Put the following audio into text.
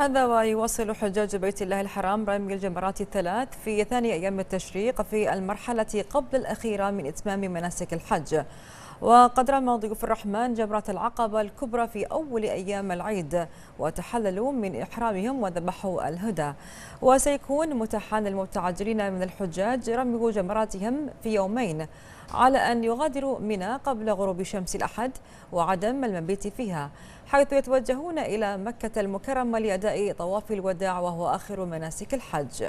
هذا ويواصل حجاج بيت الله الحرام رمي الجمرات الثلاث في ثاني أيام التشريق في المرحلة قبل الأخيرة من إتمام مناسك الحج وقد رمى ضيوف الرحمن جبرة العقبة الكبرى في أول أيام العيد وتحللوا من إحرامهم وذبحوا الهدى وسيكون متاحا للمتعجلين من الحجاج رمي جمراتهم في يومين على أن يغادروا منى قبل غروب شمس الأحد وعدم المبيت فيها حيث يتوجهون إلى مكة المكرمة لأداء طواف الوداع وهو آخر مناسك الحج